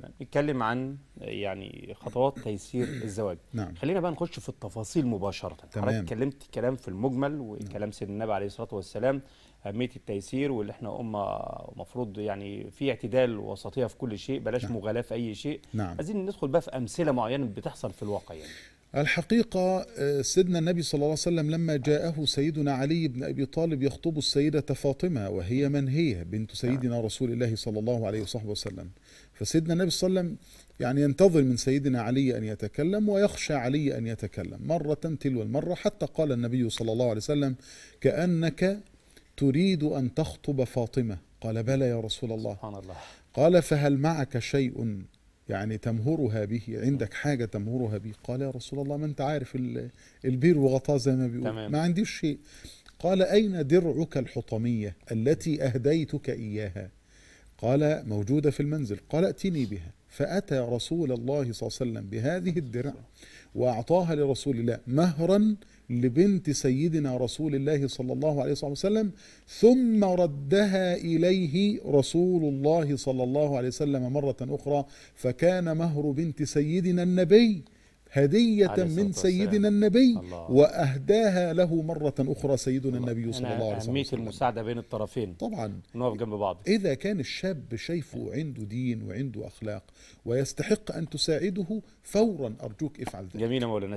مثلا نتكلم عن يعني خطوات تيسير الزواج نعم. خلينا بقى نخش في التفاصيل مباشره تمام. حضرتك اتكلمت كلام في المجمل وكلام نعم. سيدنا النبي عليه الصلاه والسلام اهميه التيسير واللي احنا امه المفروض يعني في اعتدال وسطيه في كل شيء بلاش نعم. مغالاه في اي شيء نعم. عايزين ندخل بقى في امثله معينه بتحصل في الواقع يعني الحقيقة آه، سيدنا النبي صلى الله عليه وسلم لما جاءه سيدنا علي بن أبي طالب يخطب السيدة فاطمة وهي من هي بنت سيدنا نعم. رسول الله صلى الله عليه وصحبه وسلم فسيدنا النبي صلى الله عليه وسلم يعني ينتظر من سيدنا علي أن يتكلم ويخشى علي أن يتكلم مرة تلو المرة حتى قال النبي صلى الله عليه وسلم كأنك تريد أن تخطب فاطمة قال بلى يا رسول الله سبحان الله قال فهل معك شيء يعني تمهرها به عندك حاجة تمهرها به قال يا رسول الله ما أنت عارف البير وغطاه زي ما بيقول تمام. ما عنديش شيء قال أين درعك الحطمية التي أهديتك إياها قال موجودة في المنزل قال ائتني بها فأتى رسول الله صلى الله عليه وسلم بهذه الدرع وأعطاها لرسول الله مهرا لبنت سيدنا رسول الله صلى الله عليه وسلم ثم ردها إليه رسول الله صلى الله عليه وسلم مرة أخرى فكان مهر بنت سيدنا النبي هدية من سيدنا النبي الله. وأهداها له مرة أخرى سيدنا الله. النبي صلى الله عليه وسلم أهمية المساعدة بين الطرفين طبعا نقف جنب بعض إذا كان الشاب شايفه عنده دين وعنده أخلاق ويستحق أن تساعده فورا أرجوك افعل ذلك جميل مولانا